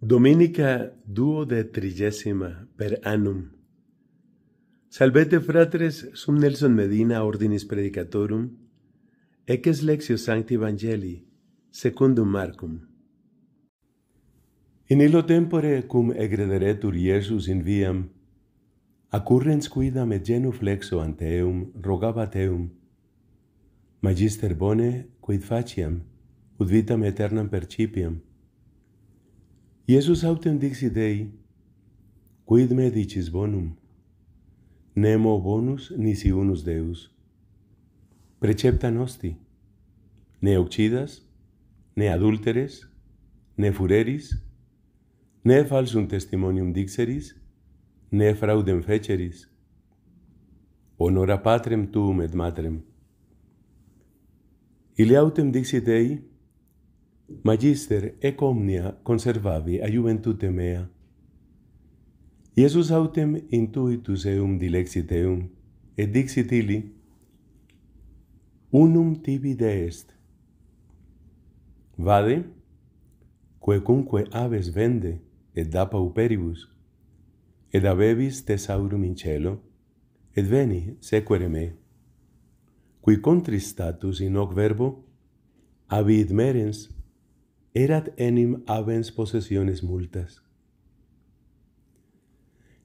Dominica duo de trigesima per annum. Salvete fratres sum Nelson Medina ordinis predicatorum, eces lexio sancti evangelii, secundum marcum. In illo tempore cum egrederetur Iesus in viam, accurrens quidam et genu flexo ante eum rogabat eum, magister bone quid faciam, ut vitam aeternam percipiam, Iesus autem dixit ei, quid me dicis bonum? Nemo bonus nisi unus Deus. Precepta nosti, ne occidas, ne adulteres, ne fureris, ne falsum testimonium dixeris, ne fraudem feceris. Honora patrem tuum et matrem. Ili autem dixit ei, Magister, ec omnia conservavi a juventute mea. Iesus autem intuitus eum dilexit eum, et dixit ili, unum tibi de est. Vade, quecunque aves vende et da pauperibus, et abebis tesaurum in cielo, et veni, sequere me. Qui contristatus in hoc verbo, abit merens, erat enim avens possessiones multas.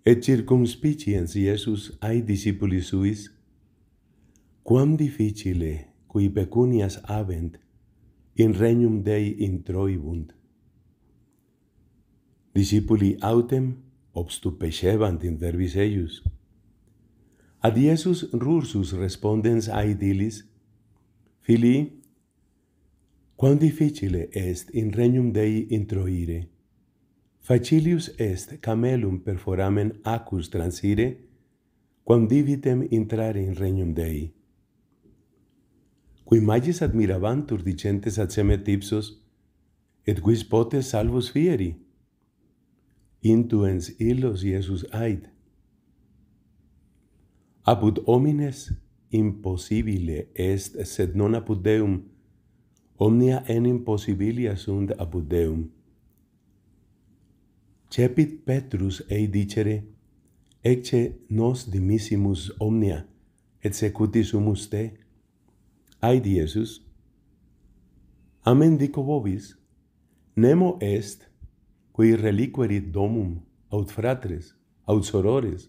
Et circumspiciens Iesus ai discipuli suis, quam difficile cui pecunias habent in regnum Dei introibunt. Discipuli autem obstupecebant in verbis eius. Ad Iesus rursus respondens ai dilis, Filii, Quam difficile est in regnum Dei introire? Facilius est camelum per foramen acus transire, quam divitem intrare in regnum Dei. Qui magis admirabantur dicentes ad seme tipsos, et quis potes salvus fieri? Intuens illos Iesus ait. Apud homines impossibile est, sed non apud Deum, omnia enim possibilia sunt apud Deum. Cepit Petrus ei dicere, ecce nos dimissimus omnia, et secutis humus te, ai diesus, amen dico vobis, nemo est, qui reliquerit domum, aut fratres, aut sorores,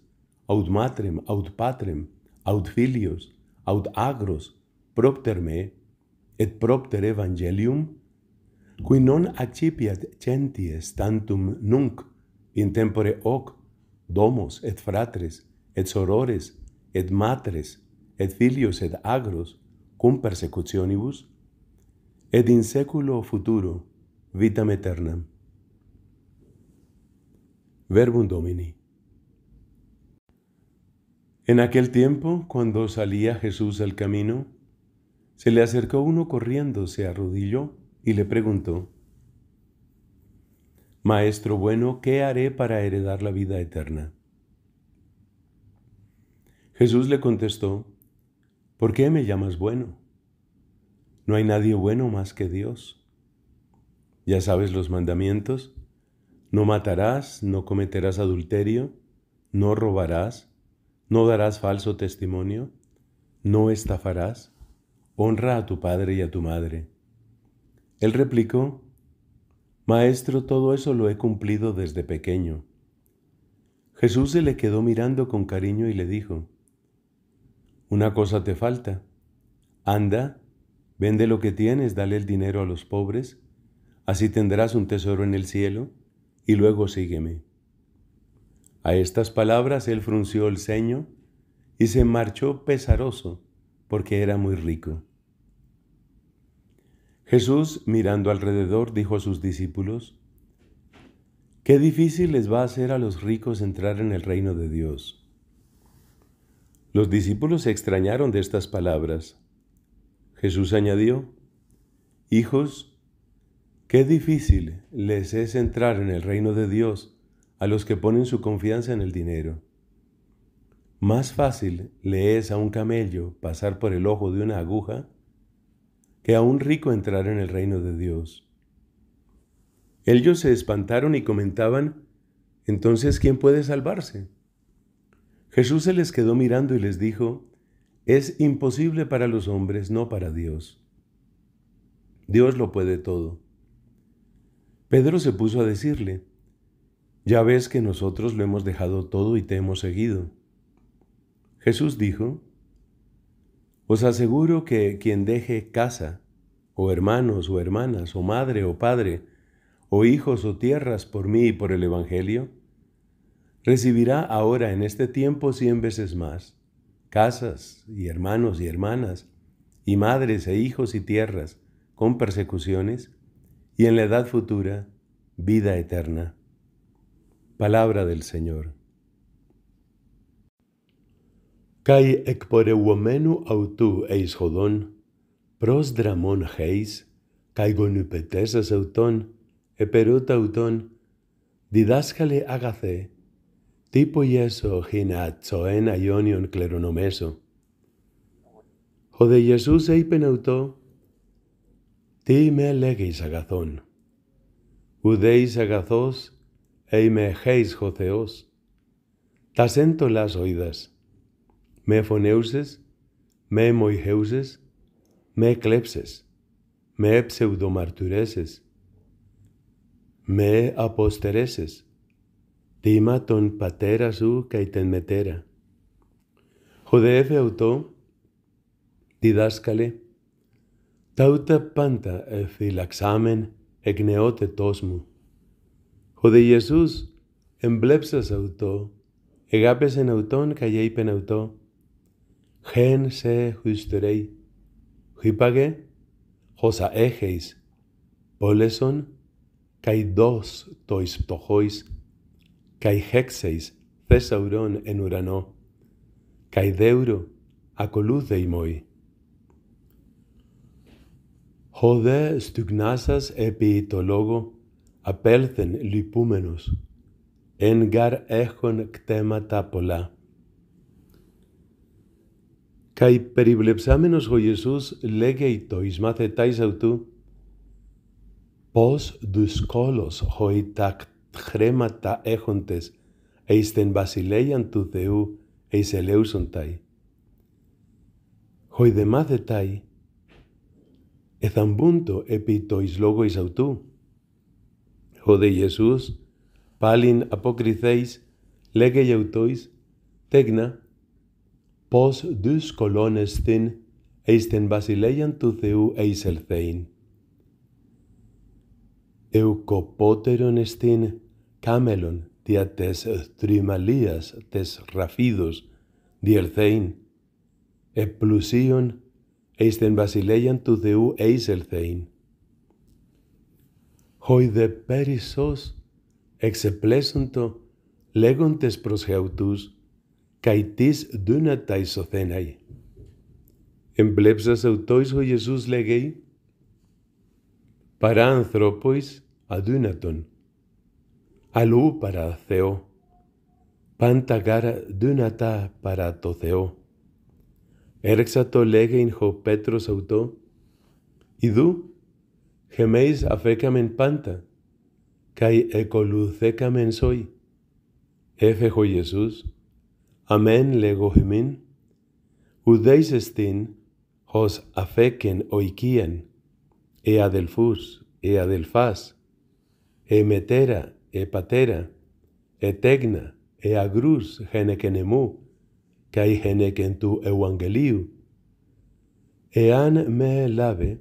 aut matrem, aut patrem, aut filios, aut agros, propter me, et propter evangelium qui non accipiat centies tantum nunc in tempore hoc domos et fratres et sorores et matres et filios et agros cum persecutionibus et in seculo futuro vitam aeternam verbum domini en aquel tiempo cuando salía jesus al camino Se le acercó uno corriendo, se arrodilló y le preguntó, Maestro bueno, ¿qué haré para heredar la vida eterna? Jesús le contestó, ¿por qué me llamas bueno? No hay nadie bueno más que Dios. Ya sabes los mandamientos, no matarás, no cometerás adulterio, no robarás, no darás falso testimonio, no estafarás honra a tu padre y a tu madre. Él replicó, Maestro, todo eso lo he cumplido desde pequeño. Jesús se le quedó mirando con cariño y le dijo, Una cosa te falta. Anda, vende lo que tienes, dale el dinero a los pobres, así tendrás un tesoro en el cielo, y luego sígueme. A estas palabras él frunció el ceño y se marchó pesaroso porque era muy rico. Jesús, mirando alrededor, dijo a sus discípulos, Qué difícil les va a hacer a los ricos entrar en el reino de Dios. Los discípulos se extrañaron de estas palabras. Jesús añadió, Hijos, qué difícil les es entrar en el reino de Dios a los que ponen su confianza en el dinero. Más fácil le es a un camello pasar por el ojo de una aguja que a un rico entrar en el reino de Dios. Ellos se espantaron y comentaban, entonces, ¿quién puede salvarse? Jesús se les quedó mirando y les dijo, es imposible para los hombres, no para Dios. Dios lo puede todo. Pedro se puso a decirle, ya ves que nosotros lo hemos dejado todo y te hemos seguido. Jesús dijo, Os aseguro que quien deje casa, o hermanos o hermanas, o madre o padre, o hijos o tierras por mí y por el Evangelio, recibirá ahora en este tiempo cien veces más casas y hermanos y hermanas, y madres e hijos y tierras, con persecuciones, y en la edad futura, vida eterna. Palabra del Señor. Καί εκπορευωμένου αυτού εις χωδόν, προς δραμόν χέις, καί γονιπετέσας αυτόν, επερούτα αυτόν, διδάσκαλε αγαθέ, τύπο Ιέσο χίνα ατσοέν αιώνιον κληρονομέσο. Ο δε Ιεσούς είπεν αυτο, τι με λέγεις αγαθόν, ουδέης αγαθός, χέις ο Θεός, τας έντολας οίδας, με εφωνέουσες, με εμοηχέουσες, με εκλέψες, με ψευδομαρτουρέσες, με αποστερέσες, τιμά τον πατέρα σου καί την μετέρα. Χοδεύε αυτό, διδάσκαλε, τα ούτε πάντα εφυλαξάμεν εκ νεότετός μου. Ο Ιησούς εμπλέψας αυτό, εγάπεσεν αυτόν και είπεν αυτόν σε σε χύπαγε, χύπαγε, έχεις, πόλεσον, καί δός τὸ εις πτωχόης, καὶ χέξεις θεσαυρών εν ουρανό, καὶ δεύρο, ακολούθε ημώη. Χωδέ στουγνάσας επί το λόγο, απέλθεν λυπούμενος, εν γαρ έχων κτέματα πολλά. Kai periblepsamenos ho Jesus legeitois i tois mathetais autou pos du skolos ho tak tremata echontes eis ten basileian tou theou eis eleusontai. Hoi ho i de mathetai e tham bunto epi tois logois autou ho de Jesus palin apokritheis lege tegna πως δύσκολον την εις την βασιλέγιαν του Θεού εισελθέιν. Ευκοπότερον εστίν κάμελον δια τες τριμαλίας τες ραφίδος διελθέιν, επλουσίον εις την βασιλέγιαν του Θεού εισελθέιν. Χοιδε πέρυσος εξεπλέσοντο λέγοντες προς χεωτούς, Καητής δύνατα ισοθέναι. Εμπλέψας αυτοίς ο Ιησούς λέγει, παρά ανθρώποις αδύνατον, αλλού παρά Θεό, πάντα γάρα δύνατα παρά το Θεό. Έρεξα το λέγειν ο Πέτρος αυτό, Ιδού, χεμείς αφέκαμεν πάντα, καί εκολουθέκαμεν σοι. Έφεχο Ιησούς, Amén Udeis estin hos afeken oikien. Ea e ea e patera, e Etegna, e agrus genekenemu. Kai geneken tu evangeliu. Ean me lave,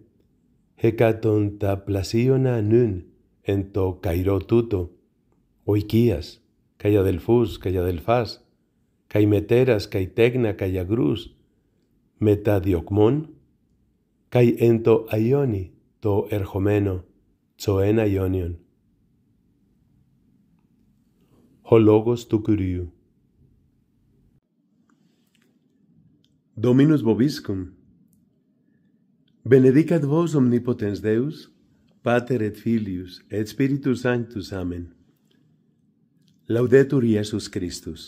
hecatonta ta plasiona nun, en to cairo tuto. oikias, kai del cae meteras cae tegna cae agrus, meta diocmon, cae ento aioni to erhomeno, tsoen aionion. Hologos tu curiu. Dominus vobiscum. Benedicat vos omnipotens Deus, Pater et Filius, et Spiritus Sanctus. Amen. Laudetur Iesus Christus.